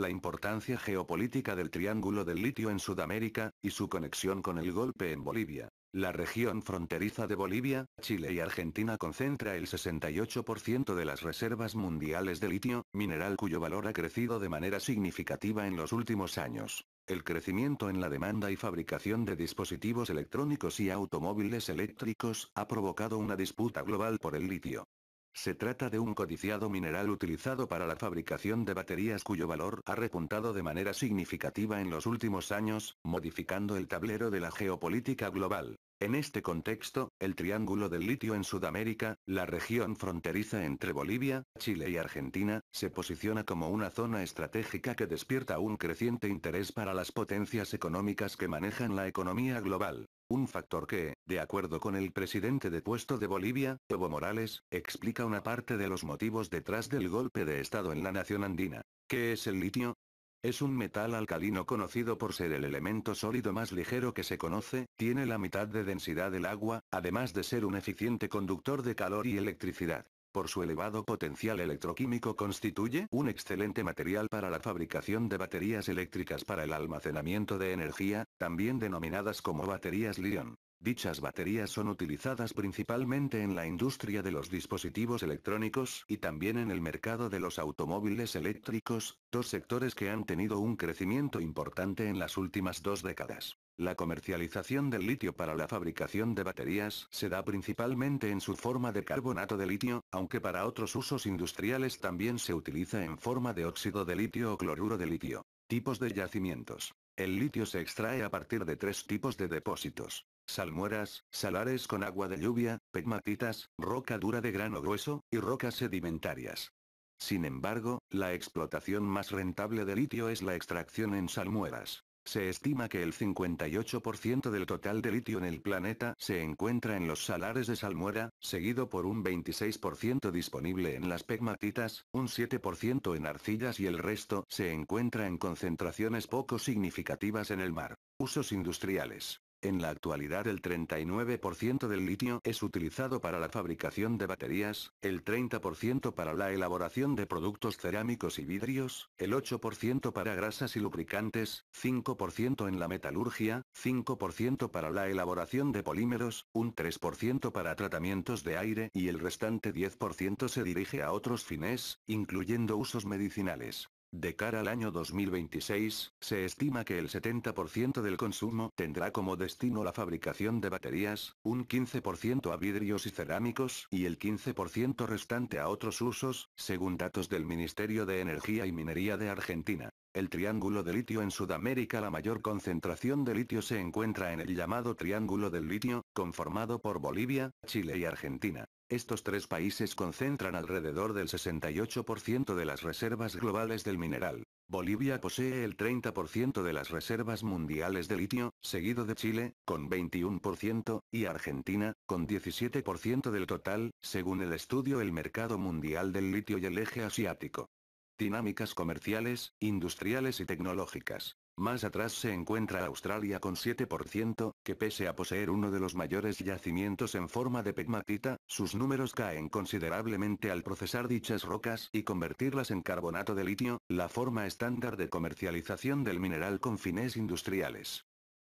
la importancia geopolítica del Triángulo del Litio en Sudamérica, y su conexión con el golpe en Bolivia. La región fronteriza de Bolivia, Chile y Argentina concentra el 68% de las reservas mundiales de litio, mineral cuyo valor ha crecido de manera significativa en los últimos años. El crecimiento en la demanda y fabricación de dispositivos electrónicos y automóviles eléctricos ha provocado una disputa global por el litio. Se trata de un codiciado mineral utilizado para la fabricación de baterías cuyo valor ha repuntado de manera significativa en los últimos años, modificando el tablero de la geopolítica global. En este contexto, el Triángulo del Litio en Sudamérica, la región fronteriza entre Bolivia, Chile y Argentina, se posiciona como una zona estratégica que despierta un creciente interés para las potencias económicas que manejan la economía global. Un factor que, de acuerdo con el presidente de puesto de Bolivia, Evo Morales, explica una parte de los motivos detrás del golpe de Estado en la nación andina. ¿Qué es el litio? Es un metal alcalino conocido por ser el elemento sólido más ligero que se conoce, tiene la mitad de densidad del agua, además de ser un eficiente conductor de calor y electricidad por su elevado potencial electroquímico constituye un excelente material para la fabricación de baterías eléctricas para el almacenamiento de energía, también denominadas como baterías Lyon. Dichas baterías son utilizadas principalmente en la industria de los dispositivos electrónicos y también en el mercado de los automóviles eléctricos, dos sectores que han tenido un crecimiento importante en las últimas dos décadas. La comercialización del litio para la fabricación de baterías se da principalmente en su forma de carbonato de litio, aunque para otros usos industriales también se utiliza en forma de óxido de litio o cloruro de litio. Tipos de yacimientos. El litio se extrae a partir de tres tipos de depósitos. Salmueras, salares con agua de lluvia, pegmatitas, roca dura de grano grueso, y rocas sedimentarias. Sin embargo, la explotación más rentable de litio es la extracción en salmueras. Se estima que el 58% del total de litio en el planeta se encuentra en los salares de salmuera, seguido por un 26% disponible en las pegmatitas, un 7% en arcillas y el resto se encuentra en concentraciones poco significativas en el mar. Usos industriales. En la actualidad el 39% del litio es utilizado para la fabricación de baterías, el 30% para la elaboración de productos cerámicos y vidrios, el 8% para grasas y lubricantes, 5% en la metalurgia, 5% para la elaboración de polímeros, un 3% para tratamientos de aire y el restante 10% se dirige a otros fines, incluyendo usos medicinales. De cara al año 2026, se estima que el 70% del consumo tendrá como destino la fabricación de baterías, un 15% a vidrios y cerámicos y el 15% restante a otros usos, según datos del Ministerio de Energía y Minería de Argentina. El triángulo de litio en Sudamérica La mayor concentración de litio se encuentra en el llamado Triángulo del Litio, conformado por Bolivia, Chile y Argentina. Estos tres países concentran alrededor del 68% de las reservas globales del mineral. Bolivia posee el 30% de las reservas mundiales de litio, seguido de Chile, con 21%, y Argentina, con 17% del total, según el estudio El mercado mundial del litio y el eje asiático. Dinámicas comerciales, industriales y tecnológicas. Más atrás se encuentra Australia con 7%, que pese a poseer uno de los mayores yacimientos en forma de pegmatita, sus números caen considerablemente al procesar dichas rocas y convertirlas en carbonato de litio, la forma estándar de comercialización del mineral con fines industriales.